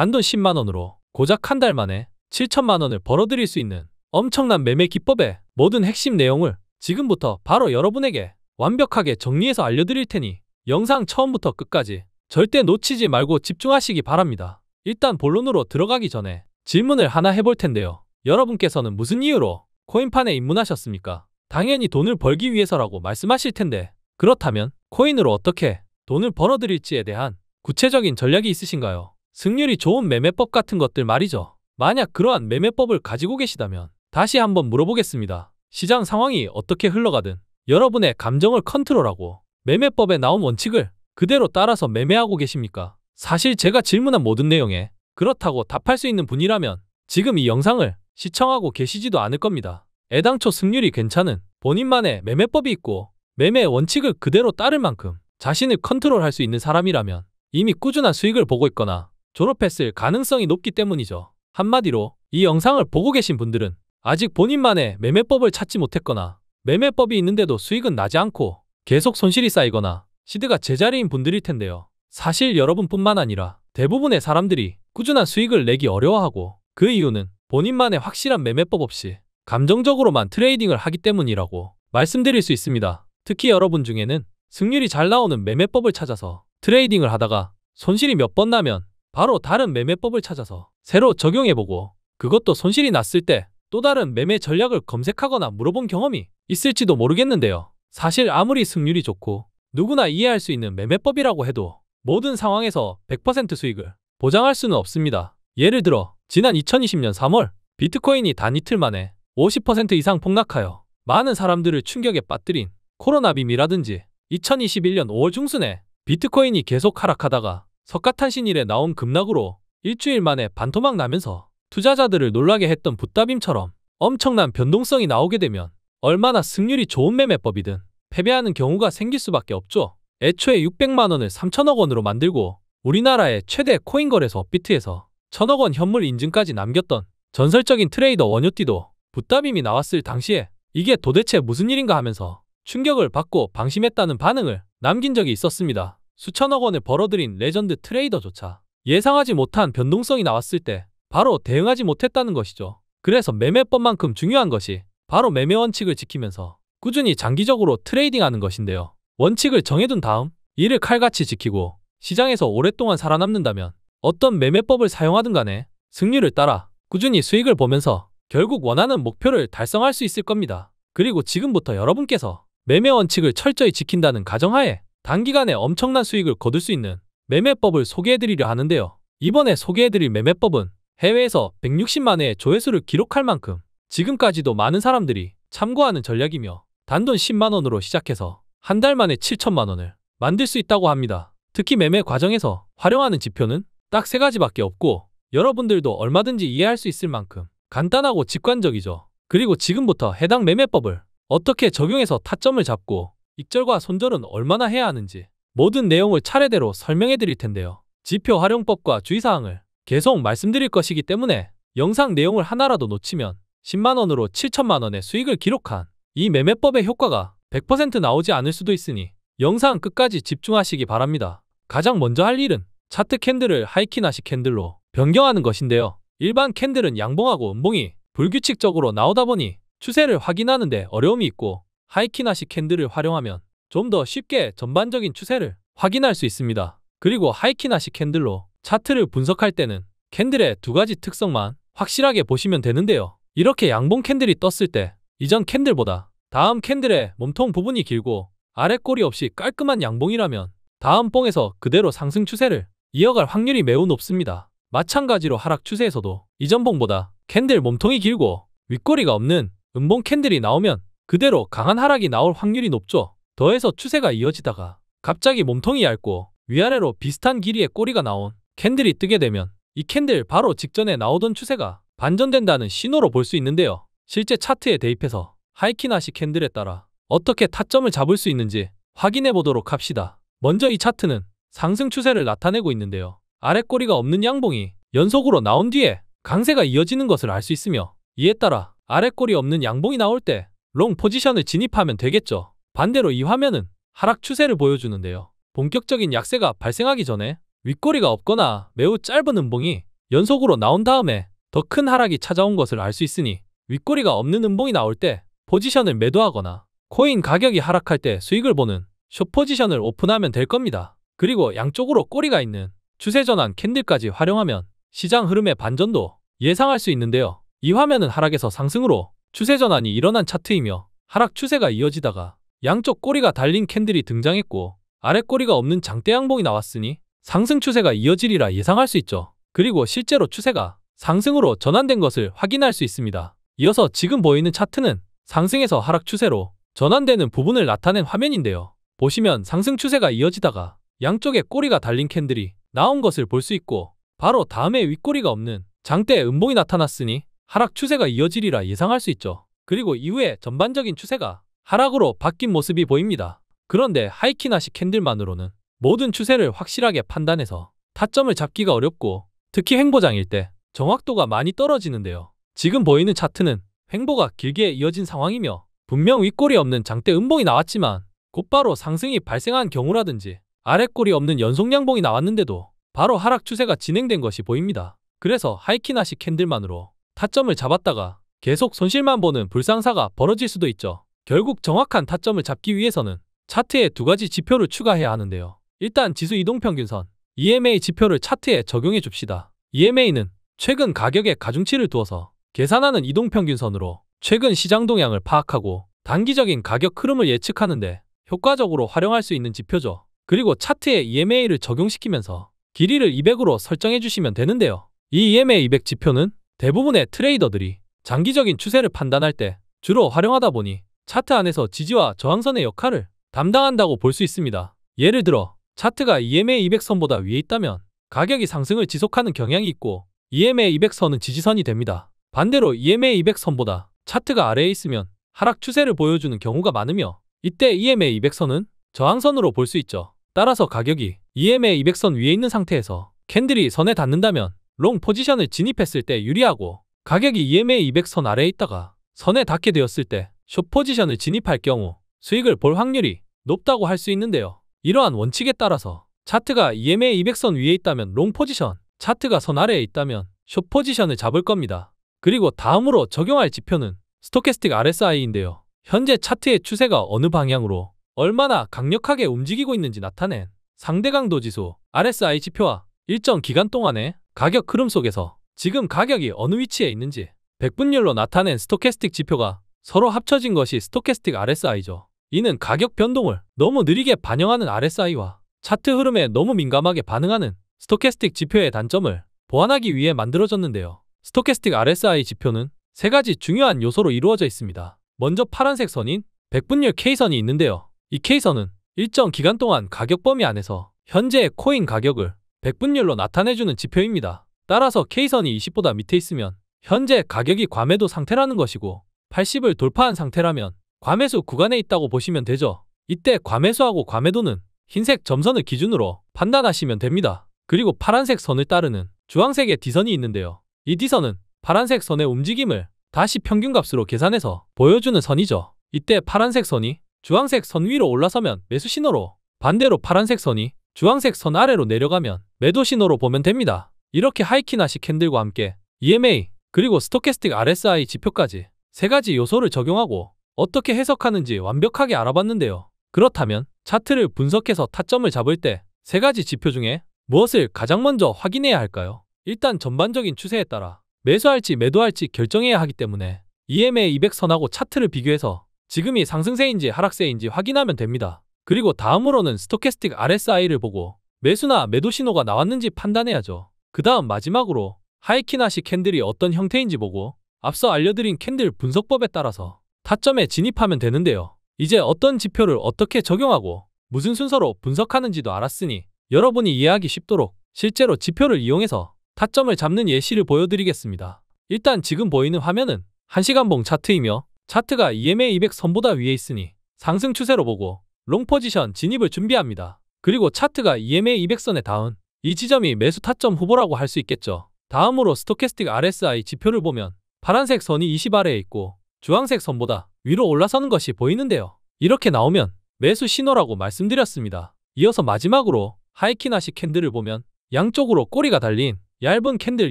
단돈 10만 원으로 고작 한 달 만에 7천만 원을 벌어들일 수 있는 엄청난 매매 기법의 모든 핵심 내용을 지금부터 바로 여러분에게 완벽하게 정리해서 알려드릴 테니 영상 처음부터 끝까지 절대 놓치지 말고 집중하시기 바랍니다. 일단 본론으로 들어가기 전에 질문을 하나 해볼 텐데요. 여러분께서는 무슨 이유로 코인판에 입문하셨습니까? 당연히 돈을 벌기 위해서라고 말씀하실 텐데 그렇다면 코인으로 어떻게 돈을 벌어들일지에 대한 구체적인 전략이 있으신가요? 승률이 좋은 매매법 같은 것들 말이죠. 만약 그러한 매매법을 가지고 계시다면 다시 한번 물어보겠습니다. 시장 상황이 어떻게 흘러가든 여러분의 감정을 컨트롤하고 매매법에 나온 원칙을 그대로 따라서 매매하고 계십니까? 사실 제가 질문한 모든 내용에 그렇다고 답할 수 있는 분이라면 지금 이 영상을 시청하고 계시지도 않을 겁니다. 애당초 승률이 괜찮은 본인만의 매매법이 있고 매매 원칙을 그대로 따를 만큼 자신을 컨트롤할 수 있는 사람이라면 이미 꾸준한 수익을 보고 있거나 졸업했을 가능성이 높기 때문이죠. 한마디로 이 영상을 보고 계신 분들은 아직 본인만의 매매법을 찾지 못했거나 매매법이 있는데도 수익은 나지 않고 계속 손실이 쌓이거나 시드가 제자리인 분들일 텐데요. 사실 여러분뿐만 아니라 대부분의 사람들이 꾸준한 수익을 내기 어려워하고 그 이유는 본인만의 확실한 매매법 없이 감정적으로만 트레이딩을 하기 때문이라고 말씀드릴 수 있습니다. 특히 여러분 중에는 승률이 잘 나오는 매매법을 찾아서 트레이딩을 하다가 손실이 몇 번 나면 바로 다른 매매법을 찾아서 새로 적용해보고 그것도 손실이 났을 때 또 다른 매매 전략을 검색하거나 물어본 경험이 있을지도 모르겠는데요. 사실 아무리 승률이 좋고 누구나 이해할 수 있는 매매법이라고 해도 모든 상황에서 100% 수익을 보장할 수는 없습니다. 예를 들어 지난 2020년 3월 비트코인이 단 이틀 만에 50% 이상 폭락하여 많은 사람들을 충격에 빠뜨린 코로나 빔이라든지 2021년 5월 중순에 비트코인이 계속 하락하다가 석가탄신일에 나온 급락으로 일주일 만에 반토막 나면서 투자자들을 놀라게 했던 붓다빔처럼 엄청난 변동성이 나오게 되면 얼마나 승률이 좋은 매매법이든 패배하는 경우가 생길 수밖에 없죠. 애초에 600만 원을 3천억 원으로 만들고 우리나라의 최대 코인 거래소 업비트에서 천억 원 현물 인증까지 남겼던 전설적인 트레이더 원효띠도 붓다빔이 나왔을 당시에 이게 도대체 무슨 일인가 하면서 충격을 받고 방심했다는 반응을 남긴 적이 있었습니다. 수천억 원을 벌어들인 레전드 트레이더조차 예상하지 못한 변동성이 나왔을 때 바로 대응하지 못했다는 것이죠. 그래서 매매법만큼 중요한 것이 바로 매매 원칙을 지키면서 꾸준히 장기적으로 트레이딩하는 것인데요. 원칙을 정해둔 다음 이를 칼같이 지키고 시장에서 오랫동안 살아남는다면 어떤 매매법을 사용하든 간에 승률을 따라 꾸준히 수익을 보면서 결국 원하는 목표를 달성할 수 있을 겁니다. 그리고 지금부터 여러분께서 매매 원칙을 철저히 지킨다는 가정하에 단기간에 엄청난 수익을 거둘 수 있는 매매법을 소개해드리려 하는데요. 이번에 소개해드릴 매매법은 해외에서 160만회의 조회수를 기록할 만큼 지금까지도 많은 사람들이 참고하는 전략이며 단돈 10만원으로 시작해서 한 달 만에 7천만원을 만들 수 있다고 합니다. 특히 매매 과정에서 활용하는 지표는 딱 세 가지밖에 없고 여러분들도 얼마든지 이해할 수 있을 만큼 간단하고 직관적이죠. 그리고 지금부터 해당 매매법을 어떻게 적용해서 타점을 잡고 익절과 손절은 얼마나 해야 하는지 모든 내용을 차례대로 설명해 드릴 텐데요. 지표 활용법과 주의사항을 계속 말씀드릴 것이기 때문에 영상 내용을 하나라도 놓치면 10만원으로 7천만원의 수익을 기록한 이 매매법의 효과가 100% 나오지 않을 수도 있으니 영상 끝까지 집중하시기 바랍니다. 가장 먼저 할 일은 차트 캔들을 하이키나시 캔들로 변경하는 것인데요. 일반 캔들은 양봉하고 음봉이 불규칙적으로 나오다 보니 추세를 확인하는 데 어려움이 있고 하이키나시 캔들을 활용하면 좀 더 쉽게 전반적인 추세를 확인할 수 있습니다. 그리고 하이키나시 캔들로 차트를 분석할 때는 캔들의 두 가지 특성만 확실하게 보시면 되는데요. 이렇게 양봉 캔들이 떴을 때 이전 캔들보다 다음 캔들의 몸통 부분이 길고 아래 꼬리 없이 깔끔한 양봉이라면 다음 봉에서 그대로 상승 추세를 이어갈 확률이 매우 높습니다. 마찬가지로 하락 추세에서도 이전 봉보다 캔들 몸통이 길고 윗꼬리가 없는 음봉 캔들이 나오면 그대로 강한 하락이 나올 확률이 높죠. 더해서 추세가 이어지다가 갑자기 몸통이 얇고 위아래로 비슷한 길이의 꼬리가 나온 캔들이 뜨게 되면 이 캔들 바로 직전에 나오던 추세가 반전된다는 신호로 볼 수 있는데요. 실제 차트에 대입해서 하이키나시 캔들에 따라 어떻게 타점을 잡을 수 있는지 확인해 보도록 합시다. 먼저 이 차트는 상승 추세를 나타내고 있는데요. 아래 꼬리가 없는 양봉이 연속으로 나온 뒤에 강세가 이어지는 것을 알 수 있으며 이에 따라 아래 꼬리 없는 양봉이 나올 때롱 포지션을 진입하면 되겠죠. 반대로 이 화면은 하락 추세를 보여주는데요. 본격적인 약세가 발생하기 전에 윗꼬리가 없거나 매우 짧은 음봉이 연속으로 나온 다음에 더 큰 하락이 찾아온 것을 알 수 있으니 윗꼬리가 없는 음봉이 나올 때 포지션을 매도하거나 코인 가격이 하락할 때 수익을 보는 숏 포지션을 오픈하면 될 겁니다. 그리고 양쪽으로 꼬리가 있는 추세 전환 캔들까지 활용하면 시장 흐름의 반전도 예상할 수 있는데요. 이 화면은 하락에서 상승으로 추세 전환이 일어난 차트이며 하락 추세가 이어지다가 양쪽 꼬리가 달린 캔들이 등장했고 아래 꼬리가 없는 장대 양봉이 나왔으니 상승 추세가 이어지리라 예상할 수 있죠. 그리고 실제로 추세가 상승으로 전환된 것을 확인할 수 있습니다. 이어서 지금 보이는 차트는 상승에서 하락 추세로 전환되는 부분을 나타낸 화면인데요. 보시면 상승 추세가 이어지다가 양쪽에 꼬리가 달린 캔들이 나온 것을 볼 수 있고 바로 다음에 윗꼬리가 없는 장대 음봉이 나타났으니 하락 추세가 이어지리라 예상할 수 있죠. 그리고 이후에 전반적인 추세가 하락으로 바뀐 모습이 보입니다. 그런데 하이키나시 캔들만으로는 모든 추세를 확실하게 판단해서 타점을 잡기가 어렵고 특히 횡보장일 때 정확도가 많이 떨어지는데요. 지금 보이는 차트는 횡보가 길게 이어진 상황이며 분명 윗골이 없는 장대 음봉이 나왔지만 곧바로 상승이 발생한 경우라든지 아랫골이 없는 연속 양봉이 나왔는데도 바로 하락 추세가 진행된 것이 보입니다. 그래서 하이키나시 캔들만으로 타점을 잡았다가 계속 손실만 보는 불상사가 벌어질 수도 있죠. 결국 정확한 타점을 잡기 위해서는 차트에 두 가지 지표를 추가해야 하는데요. 일단 지수 이동평균선 EMA 지표를 차트에 적용해 줍시다. EMA는 최근 가격의 가중치를 두어서 계산하는 이동평균선으로 최근 시장 동향을 파악하고 단기적인 가격 흐름을 예측하는데 효과적으로 활용할 수 있는 지표죠. 그리고 차트에 EMA를 적용시키면서 길이를 200으로 설정해 주시면 되는데요. 이 EMA 200 지표는 대부분의 트레이더들이 장기적인 추세를 판단할 때 주로 활용하다 보니 차트 안에서 지지와 저항선의 역할을 담당한다고 볼 수 있습니다. 예를 들어 차트가 EMA 200선보다 위에 있다면 가격이 상승을 지속하는 경향이 있고 EMA 200선은 지지선이 됩니다. 반대로 EMA 200선보다 차트가 아래에 있으면 하락 추세를 보여주는 경우가 많으며 이때 EMA 200선은 저항선으로 볼 수 있죠. 따라서 가격이 EMA 200선 위에 있는 상태에서 캔들이 선에 닿는다면 롱 포지션을 진입했을 때 유리하고 가격이 EMA 200선 아래에 있다가 선에 닿게 되었을 때 숏 포지션을 진입할 경우 수익을 볼 확률이 높다고 할 수 있는데요. 이러한 원칙에 따라서 차트가 EMA 200선 위에 있다면 롱 포지션, 차트가 선 아래에 있다면 숏 포지션을 잡을 겁니다. 그리고 다음으로 적용할 지표는 스토캐스틱 RSI인데요. 현재 차트의 추세가 어느 방향으로 얼마나 강력하게 움직이고 있는지 나타낸 상대강도 지수 RSI 지표와 일정 기간 동안의 가격 흐름 속에서 지금 가격이 어느 위치에 있는지 백분율로 나타낸 스토캐스틱 지표가 서로 합쳐진 것이 스토캐스틱 RSI죠. 이는 가격 변동을 너무 느리게 반영하는 RSI와 차트 흐름에 너무 민감하게 반응하는 스토캐스틱 지표의 단점을 보완하기 위해 만들어졌는데요. 스토캐스틱 RSI 지표는 세 가지 중요한 요소로 이루어져 있습니다. 먼저 파란색 선인 백분율 K선이 있는데요. 이 K선은 일정 기간 동안 가격 범위 안에서 현재의 코인 가격을 백분율로 나타내주는 지표입니다. 따라서 K선이 20보다 밑에 있으면 현재 가격이 과매도 상태라는 것이고 80을 돌파한 상태라면 과매수 구간에 있다고 보시면 되죠. 이때 과매수하고 과매도는 흰색 점선을 기준으로 판단하시면 됩니다. 그리고 파란색 선을 따르는 주황색의 D선이 있는데요. 이 D선은 파란색 선의 움직임을 다시 평균값으로 계산해서 보여주는 선이죠. 이때 파란색 선이 주황색 선 위로 올라서면 매수 신호로 반대로 파란색 선이 주황색 선 아래로 내려가면 매도 신호로 보면 됩니다. 이렇게 하이키나시 캔들과 함께 EMA 그리고 스토캐스틱 RSI 지표까지 세 가지 요소를 적용하고 어떻게 해석하는지 완벽하게 알아봤는데요. 그렇다면 차트를 분석해서 타점을 잡을 때 세 가지 지표 중에 무엇을 가장 먼저 확인해야 할까요? 일단 전반적인 추세에 따라 매수할지 매도할지 결정해야 하기 때문에 EMA 200 선하고 차트를 비교해서 지금이 상승세인지 하락세인지 확인하면 됩니다. 그리고 다음으로는 스토캐스틱 RSI를 보고 매수나 매도 신호가 나왔는지 판단해야죠. 그 다음 마지막으로 하이키나시 캔들이 어떤 형태인지 보고 앞서 알려드린 캔들 분석법에 따라서 타점에 진입하면 되는데요. 이제 어떤 지표를 어떻게 적용하고 무슨 순서로 분석하는지도 알았으니 여러분이 이해하기 쉽도록 실제로 지표를 이용해서 타점을 잡는 예시를 보여드리겠습니다. 일단 지금 보이는 화면은 1시간봉 차트이며 차트가 EMA 200 선보다 위에 있으니 상승 추세로 보고 롱 포지션 진입을 준비합니다. 그리고 차트가 EMA 200선에 닿은 이 지점이 매수 타점 후보라고 할 수 있겠죠. 다음으로 스토캐스틱 RSI 지표를 보면 파란색 선이 20 아래에 있고 주황색 선보다 위로 올라서는 것이 보이는데요. 이렇게 나오면 매수 신호라고 말씀드렸습니다. 이어서 마지막으로 하이키나시 캔들을 보면 양쪽으로 꼬리가 달린 얇은 캔들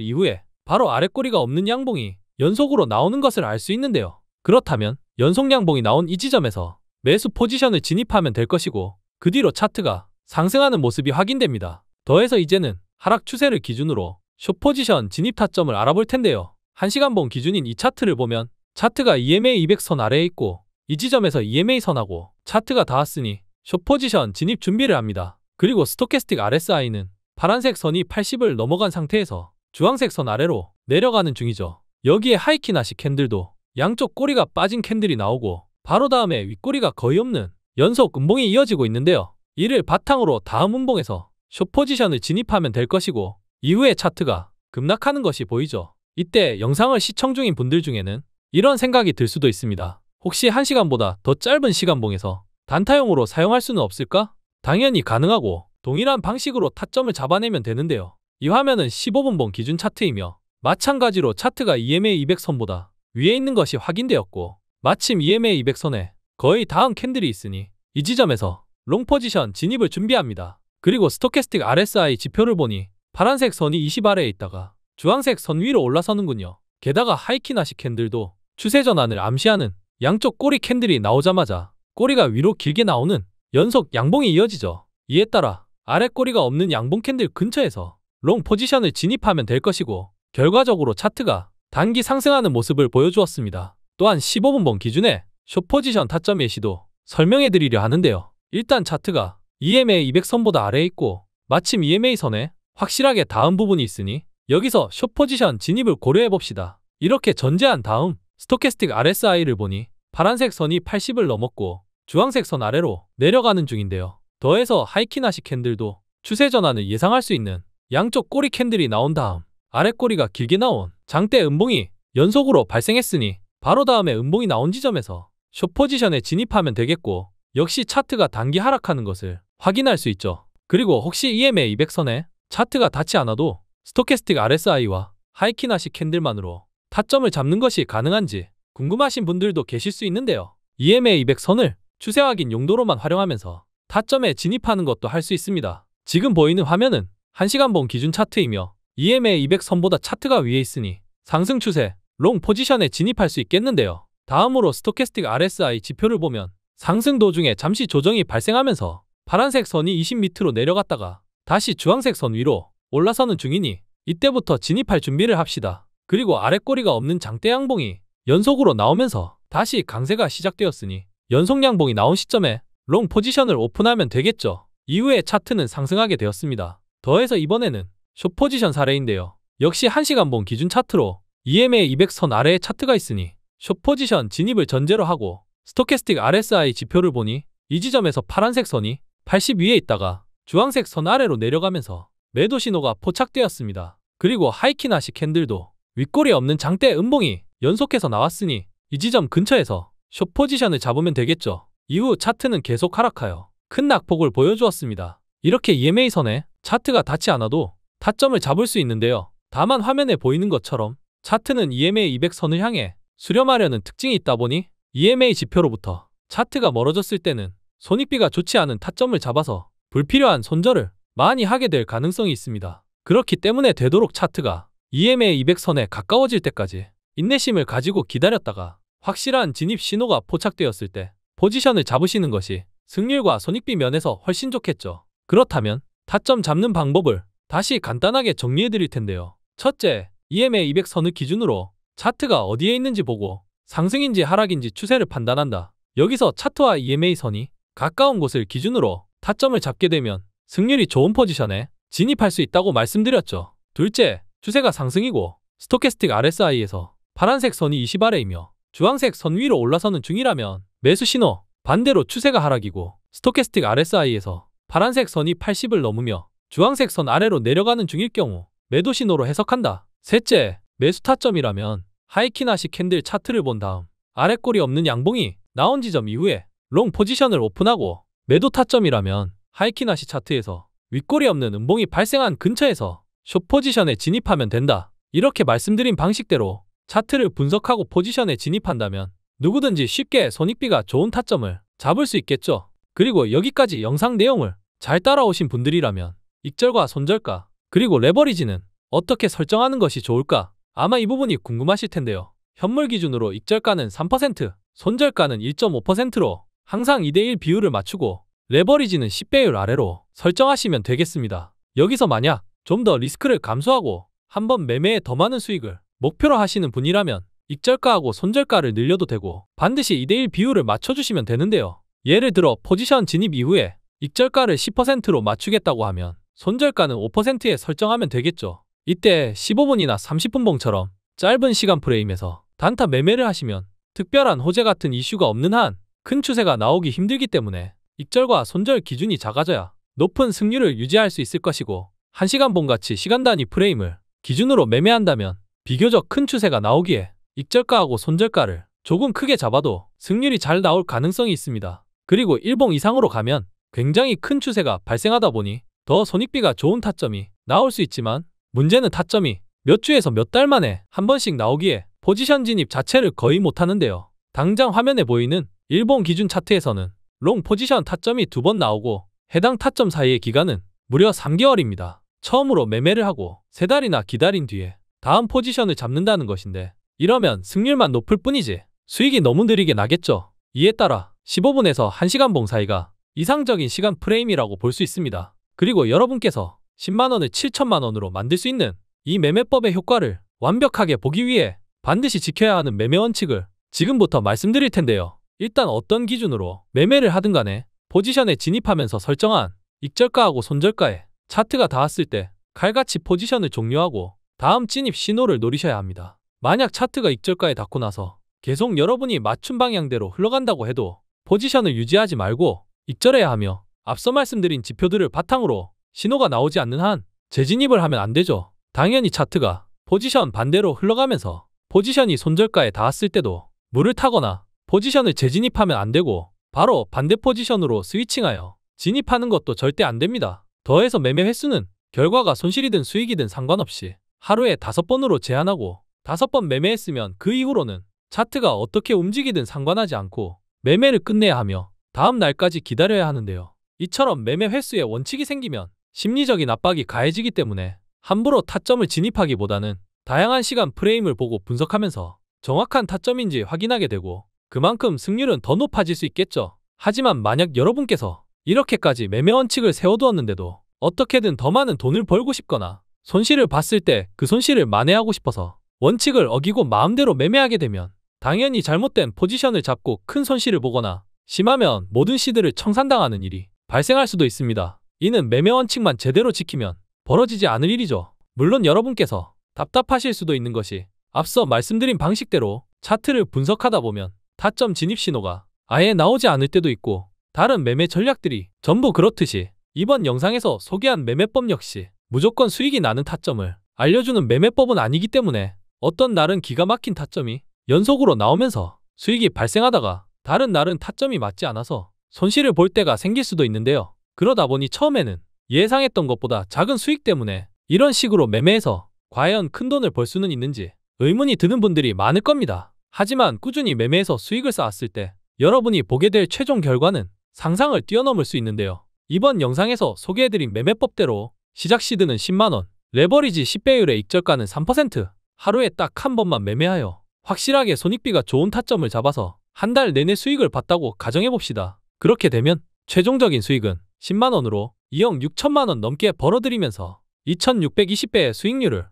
이후에 바로 아래 꼬리가 없는 양봉이 연속으로 나오는 것을 알 수 있는데요. 그렇다면 연속 양봉이 나온 이 지점에서 매수 포지션을 진입하면 될 것이고 그 뒤로 차트가 상승하는 모습이 확인됩니다. 더해서 이제는 하락 추세를 기준으로 숏포지션 진입 타점을 알아볼 텐데요. 1시간봉 기준인 이 차트를 보면 차트가 EMA 200선 아래에 있고 이 지점에서 EMA 선하고 차트가 닿았으니 숏포지션 진입 준비를 합니다. 그리고 스토캐스틱 RSI는 파란색 선이 80을 넘어간 상태에서 주황색 선 아래로 내려가는 중이죠. 여기에 하이키나시 캔들도 양쪽 꼬리가 빠진 캔들이 나오고 바로 다음에 윗꼬리가 거의 없는 연속 음봉이 이어지고 있는데요. 이를 바탕으로 다음 운봉에서 숏포지션을 진입하면 될 것이고 이후에 차트가 급락하는 것이 보이죠. 이때 영상을 시청 중인 분들 중에는 이런 생각이 들 수도 있습니다. 혹시 1시간보다 더 짧은 시간봉에서 단타용으로 사용할 수는 없을까? 당연히 가능하고 동일한 방식으로 타점을 잡아내면 되는데요. 이 화면은 15분봉 기준 차트이며 마찬가지로 차트가 EMA 200선보다 위에 있는 것이 확인되었고 마침 EMA 200선에 거의 다음 캔들이 있으니 이 지점에서 롱 포지션 진입을 준비합니다. 그리고 스토캐스틱 RSI 지표를 보니 파란색 선이 20 아래에 있다가 주황색 선 위로 올라서는군요. 게다가 하이키나시 캔들도 추세 전환을 암시하는 양쪽 꼬리 캔들이 나오자마자 꼬리가 위로 길게 나오는 연속 양봉이 이어지죠. 이에 따라 아래 꼬리가 없는 양봉 캔들 근처에서 롱 포지션을 진입하면 될 것이고 결과적으로 차트가 단기 상승하는 모습을 보여주었습니다. 또한 15분봉 기준에 숏 포지션 타점 예시도 설명해드리려 하는데요. 일단 차트가 EMA 200선보다 아래에 있고 마침 EMA 선에 확실하게 다음 부분이 있으니 여기서 숏 포지션 진입을 고려해봅시다. 이렇게 전제한 다음 스토캐스틱 RSI를 보니 파란색 선이 80을 넘었고 주황색 선 아래로 내려가는 중인데요. 더해서 하이키나시 캔들도 추세 전환을 예상할 수 있는 양쪽 꼬리 캔들이 나온 다음 아래 꼬리가 길게 나온 장대 음봉이 연속으로 발생했으니 바로 다음에 음봉이 나온 지점에서 숏 포지션에 진입하면 되겠고 역시 차트가 단기 하락하는 것을 확인할 수 있죠. 그리고 혹시 EMA 200선에 차트가 닿지 않아도 스토캐스틱 RSI와 하이키나시 캔들만으로 타점을 잡는 것이 가능한지 궁금하신 분들도 계실 수 있는데요. EMA 200선을 추세 확인 용도로만 활용하면서 타점에 진입하는 것도 할 수 있습니다. 지금 보이는 화면은 1시간 봉 기준 차트이며 EMA 200선보다 차트가 위에 있으니 상승 추세, 롱 포지션에 진입할 수 있겠는데요. 다음으로 스토캐스틱 RSI 지표를 보면 상승 도중에 잠시 조정이 발생하면서 파란색 선이 20m로 내려갔다가 다시 주황색 선 위로 올라서는 중이니 이때부터 진입할 준비를 합시다. 그리고 아래꼬리가 없는 장대 양봉이 연속으로 나오면서 다시 강세가 시작되었으니 연속 양봉이 나온 시점에 롱 포지션을 오픈하면 되겠죠. 이후에 차트는 상승하게 되었습니다. 더해서 이번에는 숏 포지션 사례인데요. 역시 1시간 봉 기준 차트로 EMA 200선 아래에 차트가 있으니 숏 포지션 진입을 전제로 하고 스토캐스틱 RSI 지표를 보니 이 지점에서 파란색 선이 80 위에 있다가 주황색 선 아래로 내려가면서 매도 신호가 포착되었습니다. 그리고 하이키나시 캔들도 윗골이 없는 장대 음봉이 연속해서 나왔으니 이 지점 근처에서 숏 포지션을 잡으면 되겠죠. 이후 차트는 계속 하락하여 큰 낙폭을 보여주었습니다. 이렇게 EMA선에 차트가 닿지 않아도 타점을 잡을 수 있는데요. 다만 화면에 보이는 것처럼 차트는 EMA 200선을 향해 수렴하려는 특징이 있다 보니 EMA 지표로부터 차트가 멀어졌을 때는 손익비가 좋지 않은 타점을 잡아서 불필요한 손절을 많이 하게 될 가능성이 있습니다. 그렇기 때문에 되도록 차트가 EMA 200선에 가까워질 때까지 인내심을 가지고 기다렸다가 확실한 진입 신호가 포착되었을 때 포지션을 잡으시는 것이 승률과 손익비 면에서 훨씬 좋겠죠. 그렇다면 타점 잡는 방법을 다시 간단하게 정리해드릴 텐데요. 첫째, EMA 200선을 기준으로 차트가 어디에 있는지 보고 상승인지 하락인지 추세를 판단한다. 여기서 차트와 EMA 선이 가까운 곳을 기준으로 타점을 잡게 되면 승률이 좋은 포지션에 진입할 수 있다고 말씀드렸죠. 둘째, 추세가 상승이고 스토캐스틱 RSI에서 파란색 선이 2 0아래이며 주황색 선 위로 올라서는 중이라면 매수 신호, 반대로 추세가 하락이고 스토캐스틱 RSI에서 파란색 선이 80을 넘으며 주황색 선 아래로 내려가는 중일 경우 매도 신호로 해석한다. 셋째, 매수 타점이라면 하이키나시 캔들 차트를 본 다음 아래 꼬리 없는 양봉이 나온 지점 이후에 롱 포지션을 오픈하고 매도 타점이라면 하이키나시 차트에서 윗꼬리 없는 음봉이 발생한 근처에서 숏 포지션에 진입하면 된다. 이렇게 말씀드린 방식대로 차트를 분석하고 포지션에 진입한다면 누구든지 쉽게 손익비가 좋은 타점을 잡을 수 있겠죠. 그리고 여기까지 영상 내용을 잘 따라오신 분들이라면 익절과 손절가 그리고 레버리지는 어떻게 설정하는 것이 좋을까 아마 이 부분이 궁금하실 텐데요. 현물 기준으로 익절가는 3%, 손절가는 1.5%로 항상 2대1 비율을 맞추고 레버리지는 10배율 아래로 설정하시면 되겠습니다. 여기서 만약 좀 더 리스크를 감수하고한번 매매에 더 많은 수익을 목표로 하시는 분이라면 익절가하고 손절가를 늘려도 되고 반드시 2대1 비율을 맞춰주시면 되는데요. 예를 들어 포지션 진입 이후에 익절가를 10%로 맞추겠다고 하면 손절가는 5%에 설정하면 되겠죠. 이때 15분이나 30분 봉처럼 짧은 시간 프레임에서 단타 매매를 하시면 특별한 호재 같은 이슈가 없는 한 큰 추세가 나오기 힘들기 때문에 익절과 손절 기준이 작아져야 높은 승률을 유지할 수 있을 것이고 1시간 봉같이 시간 단위 프레임을 기준으로 매매한다면 비교적 큰 추세가 나오기에 익절가하고 손절가를 조금 크게 잡아도 승률이 잘 나올 가능성이 있습니다. 그리고 1봉 이상으로 가면 굉장히 큰 추세가 발생하다 보니 더 손익비가 좋은 타점이 나올 수 있지만 문제는 타점이 몇 주에서 몇 달 만에 한 번씩 나오기에 포지션 진입 자체를 거의 못하는데요. 당장 화면에 보이는 일본 기준 차트에서는 롱 포지션 타점이 두 번 나오고 해당 타점 사이의 기간은 무려 3개월입니다. 처음으로 매매를 하고 3달이나 기다린 뒤에 다음 포지션을 잡는다는 것인데 이러면 승률만 높을 뿐이지 수익이 너무 느리게 나겠죠. 이에 따라 15분에서 1시간 봉 사이가 이상적인 시간 프레임이라고 볼 수 있습니다. 그리고 여러분께서 10만 원을 7천만 원으로 만들 수 있는 이 매매법의 효과를 완벽하게 보기 위해 반드시 지켜야 하는 매매 원칙을 지금부터 말씀드릴 텐데요. 일단 어떤 기준으로 매매를 하든 간에 포지션에 진입하면서 설정한 익절가하고 손절가에 차트가 닿았을 때 칼같이 포지션을 종료하고 다음 진입 신호를 노리셔야 합니다. 만약 차트가 익절가에 닿고 나서 계속 여러분이 맞춤 방향대로 흘러간다고 해도 포지션을 유지하지 말고 익절해야 하며 앞서 말씀드린 지표들을 바탕으로 신호가 나오지 않는 한 재진입을 하면 안 되죠. 당연히 차트가 포지션 반대로 흘러가면서 포지션이 손절가에 닿았을 때도 물을 타거나 포지션을 재진입하면 안 되고 바로 반대 포지션으로 스위칭하여 진입하는 것도 절대 안 됩니다. 더해서 매매 횟수는 결과가 손실이든 수익이든 상관없이 하루에 다섯 번으로 제한하고 다섯 번 매매했으면 그 이후로는 차트가 어떻게 움직이든 상관하지 않고 매매를 끝내야 하며 다음 날까지 기다려야 하는데요. 이처럼 매매 횟수에 원칙이 생기면 심리적인 압박이 가해지기 때문에 함부로 타점을 진입하기보다는 다양한 시간 프레임을 보고 분석하면서 정확한 타점인지 확인하게 되고 그만큼 승률은 더 높아질 수 있겠죠. 하지만 만약 여러분께서 이렇게까지 매매 원칙을 세워두었는데도 어떻게든 더 많은 돈을 벌고 싶거나 손실을 봤을 때 그 손실을 만회하고 싶어서 원칙을 어기고 마음대로 매매하게 되면 당연히 잘못된 포지션을 잡고 큰 손실을 보거나 심하면 모든 시드를 청산당하는 일이 발생할 수도 있습니다. 이는 매매 원칙만 제대로 지키면 벌어지지 않을 일이죠. 물론 여러분께서 답답하실 수도 있는 것이 앞서 말씀드린 방식대로 차트를 분석하다 보면 타점 진입 신호가 아예 나오지 않을 때도 있고 다른 매매 전략들이 전부 그렇듯이 이번 영상에서 소개한 매매법 역시 무조건 수익이 나는 타점을 알려주는 매매법은 아니기 때문에 어떤 날은 기가 막힌 타점이 연속으로 나오면서 수익이 발생하다가 다른 날은 타점이 맞지 않아서 손실을 볼 때가 생길 수도 있는데요. 그러다 보니 처음에는 예상했던 것보다 작은 수익 때문에 이런 식으로 매매해서 과연 큰 돈을 벌 수는 있는지 의문이 드는 분들이 많을 겁니다. 하지만 꾸준히 매매해서 수익을 쌓았을 때 여러분이 보게 될 최종 결과는 상상을 뛰어넘을 수 있는데요. 이번 영상에서 소개해드린 매매법대로 시작 시드는 10만원, 레버리지 10배율의 익절가는 3%, 하루에 딱 한 번만 매매하여 확실하게 손익비가 좋은 타점을 잡아서 한 달 내내 수익을 봤다고 가정해봅시다. 그렇게 되면 최종적인 수익은 10만원으로 2억 6천만원 넘게 벌어들이면서 2620배의 수익률을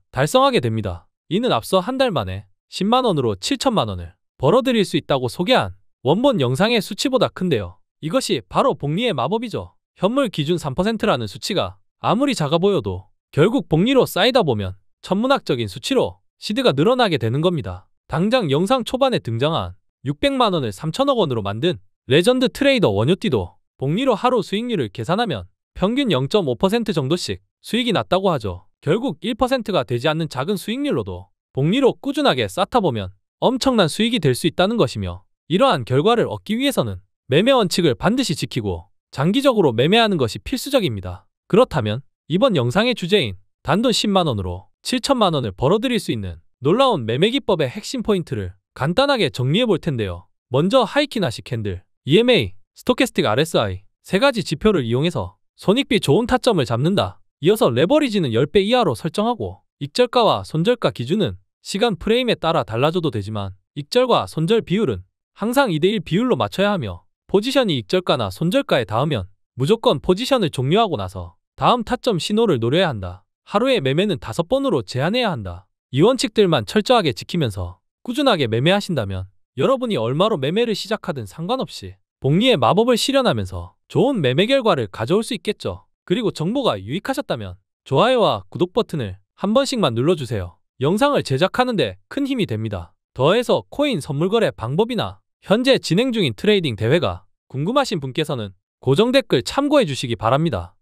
달성하게 됩니다. 이는 앞서 한 달 만에 10만원으로 7천만원을 벌어들일 수 있다고 소개한 원본 영상의 수치보다 큰데요. 이것이 바로 복리의 마법이죠. 현물 기준 3%라는 수치가 아무리 작아 보여도 결국 복리로 쌓이다 보면 천문학적인 수치로 시드가 늘어나게 되는 겁니다. 당장 영상 초반에 등장한 600만원을 3천억 원으로 만든 레전드 트레이더 원효띠도 복리로 하루 수익률을 계산하면 평균 0.5% 정도씩 수익이 났다고 하죠. 결국 1%가 되지 않는 작은 수익률로도 복리로 꾸준하게 쌓다 보면 엄청난 수익이 될 수 있다는 것이며 이러한 결과를 얻기 위해서는 매매 원칙을 반드시 지키고 장기적으로 매매하는 것이 필수적입니다. 그렇다면 이번 영상의 주제인 단돈 10만원으로 7천만원을 벌어들일 수 있는 놀라운 매매 기법의 핵심 포인트를 간단하게 정리해 볼 텐데요. 먼저 하이키나시 캔들, EMA, 스토캐스틱 RSI 세 가지 지표를 이용해서 손익비 좋은 타점을 잡는다. 이어서 레버리지는 10배 이하로 설정하고 익절가와 손절가 기준은 시간 프레임에 따라 달라져도 되지만 익절과 손절 비율은 항상 2대1 비율로 맞춰야 하며 포지션이 익절가나 손절가에 닿으면 무조건 포지션을 종료하고 나서 다음 타점 신호를 노려야 한다. 하루에 매매는 5번으로 제한해야 한다. 이 원칙들만 철저하게 지키면서 꾸준하게 매매하신다면 여러분이 얼마로 매매를 시작하든 상관없이 복리의 마법을 실현하면서 좋은 매매 결과를 가져올 수 있겠죠. 그리고 정보가 유익하셨다면 좋아요와 구독 버튼을 한 번씩만 눌러주세요. 영상을 제작하는데 큰 힘이 됩니다. 더해서 코인 선물 거래 방법이나 현재 진행 중인 트레이딩 대회가 궁금하신 분께서는 고정 댓글 참고해 주시기 바랍니다.